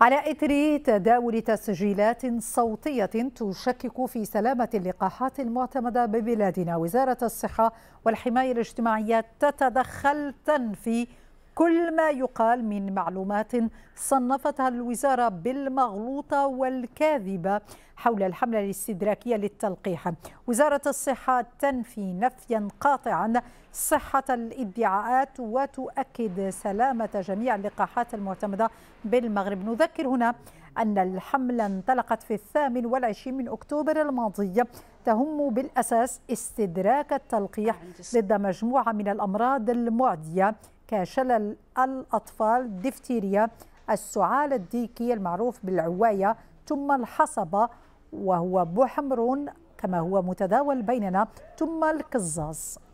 على إثر تداول تسجيلات صوتية تشكك في سلامة اللقاحات المعتمدة ببلادنا وزارة الصحة والحماية الاجتماعية تتدخل تنفي كل ما يقال من معلومات صنفتها الوزارة بالمغلوطة والكاذبة حول الحملة الاستدراكية للتلقيح وزارة الصحة تنفي نفيا قاطعا صحة الادعاءات وتؤكد سلامة جميع اللقاحات المعتمدة بالمغرب نذكر هنا أن الحملة انطلقت في الثامن والعشرين من أكتوبر الماضي تهم بالأساس استدراك التلقيح ضد مجموعة من الأمراض المعدية كشلل الأطفال دفتيريا السعال الديكي المعروف بالعواية ثم الحصبة وهو بوحمرون كما هو متداول بيننا ثم القزاز